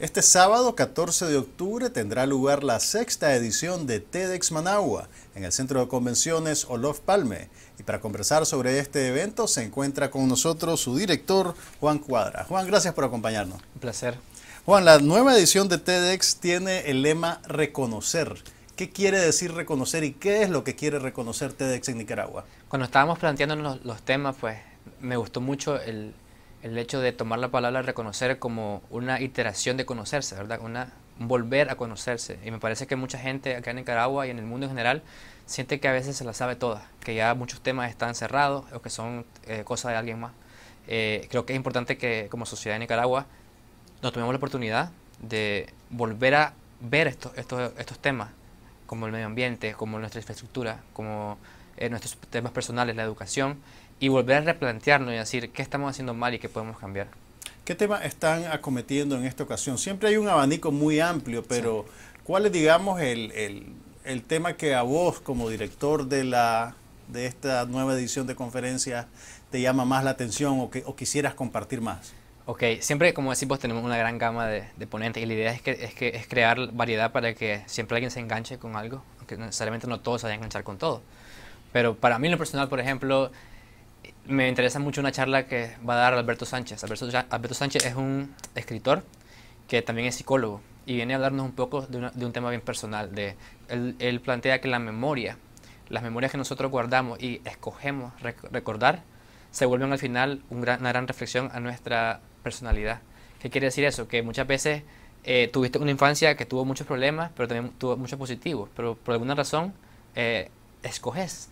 Este sábado 14 de octubre tendrá lugar la sexta edición de TEDx Managua en el Centro de Convenciones Olof Palme. Y para conversar sobre este evento se encuentra con nosotros su director, Juan Cuadra. Juan, gracias por acompañarnos. Un placer. Juan, la nueva edición de TEDx tiene el lema Reconocer. ¿Qué quiere decir reconocer y qué es lo que quiere reconocer TEDx en Nicaragua? Cuando estábamos planteándonos los temas, pues me gustó mucho el, el hecho de tomar la palabra reconocer como una iteración de conocerse, ¿verdad? Una, volver a conocerse. Y me parece que mucha gente acá en Nicaragua y en el mundo en general siente que a veces se la sabe toda, que ya muchos temas están cerrados o que son eh, cosas de alguien más. Eh, creo que es importante que como sociedad de Nicaragua nos tomemos la oportunidad de volver a ver estos, estos temas, como el medio ambiente, como nuestra infraestructura, como nuestros temas personales, la educación, y volver a replantearnos y decir qué estamos haciendo mal y qué podemos cambiar. ¿Qué temas están acometiendo en esta ocasión? Siempre hay un abanico muy amplio, pero ¿cuál es, digamos, el, tema que a vos, como director de, la, de esta nueva edición de conferencias, te llama más la atención o, que, quisieras compartir más? Ok, siempre, como decimos tenemos una gran gama de, ponentes y la idea es, que, es, que, es crear variedad para que siempre alguien se enganche con algo, aunque necesariamente no todos se vayan a enganchar con todo. Pero para mí, lo personal, por ejemplo, me interesa mucho una charla que va a dar Alberto Sánchez. Alberto, Sánchez es un escritor que también es psicólogo y viene a hablarnos un poco de, un tema bien personal. De, él, plantea que la memoria, las memorias que nosotros guardamos y escogemos recordar, se vuelven al final una gran reflexión a nuestra personalidad. ¿Qué quiere decir eso? Que muchas veces eh, tuviste una infancia que tuvo muchos problemas, pero también tuvo muchos positivos, pero por alguna razón eh, escoges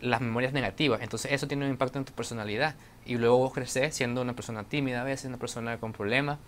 las memorias negativas. Entonces eso tiene un impacto en tu personalidad. Y luego vos creces siendo una persona tímida a veces, una persona con problemas.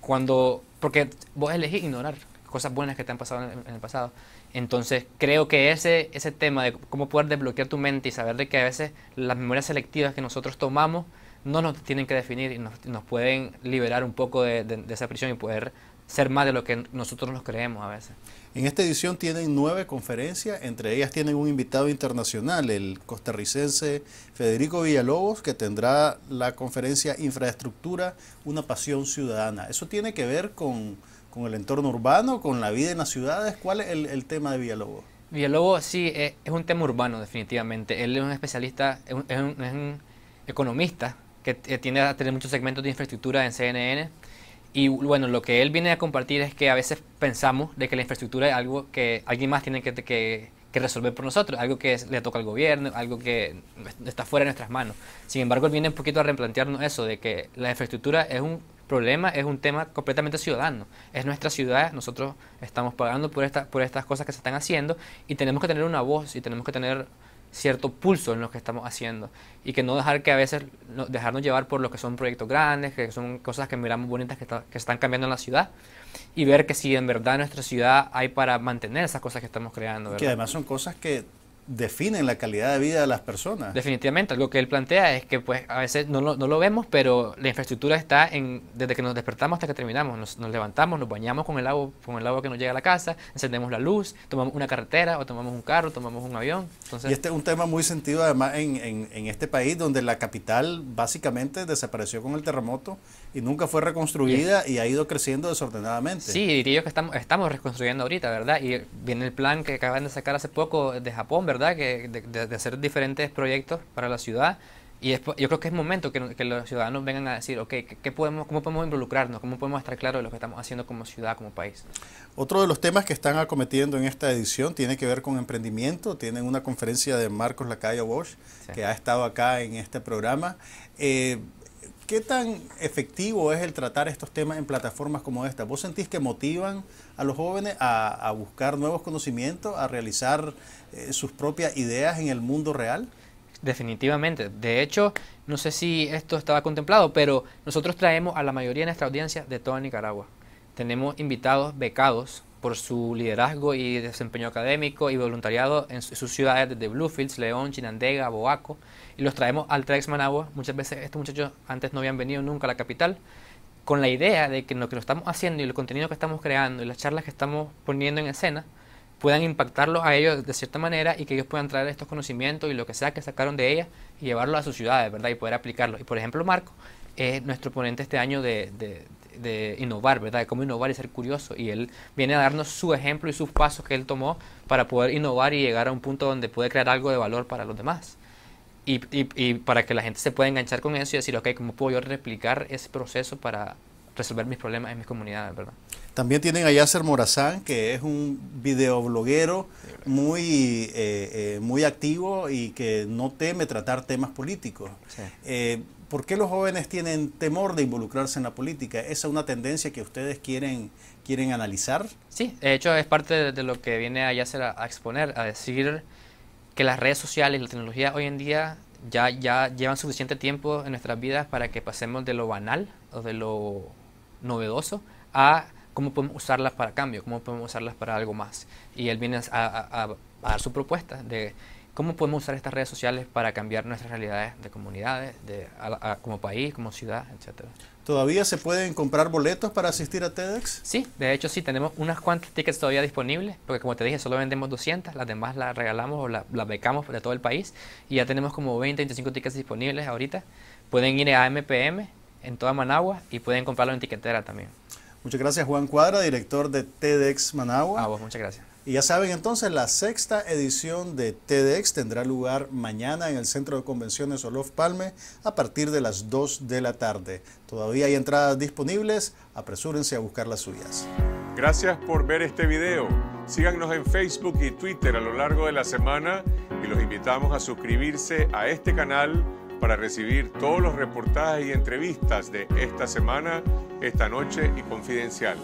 Cuando, porque vos elegís ignorar cosas buenas que te han pasado en el, pasado. Entonces creo que ese, ese tema de cómo poder desbloquear tu mente y saber de que a veces las memorias selectivas que nosotros tomamos no nos tienen que definir y nos, pueden liberar un poco de, de esa prisión y poder ser más de lo que nosotros nos creemos a veces. En esta edición tienen nueve conferencias, entre ellas tienen un invitado internacional, el costarricense Federico Villalobos, que tendrá la conferencia Infraestructura, una pasión ciudadana. Eso tiene que ver con, con el entorno urbano, con la vida en las ciudades. ¿Cuál es el, tema de Villalobos? Villalobos sí, e, es, un tema urbano definitivamente. Él es un especialista, es un, economista que eh, tiene a tener muchos segmentos de infraestructura en CNN y bueno, lo que él viene a compartir es que a veces pensamos de que la infraestructura es algo que alguien más tiene que, que, resolver por nosotros, algo que le toca al gobierno, algo que está fuera de nuestras manos. Sin embargo, él viene un poquito a replantearnos eso, de que la infraestructura es un problema, es un tema completamente ciudadano. Es nuestra ciudad, nosotros estamos pagando por, esta, por estas cosas que se están haciendo y tenemos que tener una voz y tenemos que tener cierto pulso en lo que estamos haciendo y que no dejar que a veces dejarnos llevar por lo que son proyectos grandes, que son cosas que miramos bonitas que, están cambiando en la ciudad y ver que si en verdad nuestra ciudad hay para mantener esas cosas que estamos creando. Que además son cosas que definen la calidad de vida de las personas. Definitivamente, algo que él plantea es que pues a veces no lo, no lo vemos, pero la infraestructura está en desde que nos despertamos hasta que terminamos, nos, nos, levantamos, nos bañamos con el agua con el agua que nos llega a la casa, encendemos la luz, tomamos una carretera o tomamos un carro, tomamos un avión. Entonces, y este es un tema muy sentido además en, en, en este país donde la capital básicamente desapareció con el terremoto y nunca fue reconstruida y ha ido creciendo desordenadamente. Sí, diría yo que estamos, estamos reconstruyendo ahorita, ¿verdad? Y viene el plan que acaban de sacar hace poco de Japón, ¿verdad? Que de, hacer diferentes proyectos para la ciudad. Y yo creo que es momento que, los ciudadanos vengan a decir, ok, ¿qué, podemos, ¿cómo podemos involucrarnos? ¿Cómo podemos estar claros de lo que estamos haciendo como ciudad, como país? Otro de los temas que están acometiendo en esta edición tiene que ver con emprendimiento. Tienen una conferencia de Marcos Lacayo Bosch, que ha estado acá en este programa. Eh, ¿Qué tan efectivo es el tratar estos temas en plataformas como esta? ¿Vos sentís que motivan a los jóvenes a, buscar nuevos conocimientos, a realizar eh, sus propias ideas en el mundo real? Definitivamente. De hecho, no sé si esto estaba contemplado, pero nosotros traemos a la mayoría de nuestra audiencia de toda Nicaragua. Tenemos invitados becados por su liderazgo y desempeño académico y voluntariado en sus ciudades de Bluefields, León, Chinandega, Boaco, y los traemos al Trax Managua. Muchas veces estos muchachos antes no habían venido nunca a la capital, con la idea de que lo que lo estamos haciendo y el contenido que estamos creando y las charlas que estamos poniendo en escena puedan impactarlos a ellos de cierta manera y que ellos puedan traer estos conocimientos y lo que sea que sacaron de ellas y llevarlo a sus ciudades, ¿verdad? Y poder aplicarlo Y por ejemplo, Marco es nuestro ponente este año de de innovar, ¿verdad? De cómo innovar y ser curioso. Y él viene a darnos su ejemplo y sus pasos que él tomó para poder innovar y llegar a un punto donde puede crear algo de valor para los demás. Y, para que la gente se pueda enganchar con eso y decir, ok, ¿cómo puedo yo replicar ese proceso para resolver mis problemas en mis comunidades, ¿verdad? También tienen a Yasser Morazán, que es un videobloguero muy, eh, eh, muy activo y que no teme tratar temas políticos. Eh, ¿Por qué los jóvenes tienen temor de involucrarse en la política? ¿Esa es una tendencia que ustedes quieren, quieren analizar? Sí, de hecho es parte de lo que viene a Yasser a, exponer, a decir que las redes sociales y la tecnología hoy en día ya, ya llevan suficiente tiempo en nuestras vidas para que pasemos de lo banal o de lo novedoso a cómo podemos usarlas para cambio, cómo podemos usarlas para algo más. Y él viene a, a dar su propuesta de ¿Cómo podemos usar estas redes sociales para cambiar nuestras realidades de comunidades, de, como país, como ciudad, etcétera? ¿Todavía se pueden comprar boletos para asistir a TEDx? Sí, de hecho sí, tenemos unas cuantas tickets todavía disponibles, porque como te dije, solo vendemos 200, las demás las regalamos o las becamos de todo el país, y ya tenemos como 20, 25 tickets disponibles ahorita. Pueden ir a MPM en toda Managua y pueden comprarlo en tiquetera también. Muchas gracias Juan Cuadra, director de TEDx Managua. A vos, muchas gracias. Y ya saben entonces, la sexta edición de TEDx tendrá lugar mañana en el Centro de Convenciones Olof Palme a partir de las 2 de la tarde. Todavía hay entradas disponibles, apresúrense a buscar las suyas. Gracias por ver este video. Síganos en Facebook y Twitter a lo largo de la semana y los invitamos a suscribirse a este canal para recibir todos los reportajes y entrevistas de esta semana, esta noche y confidencial.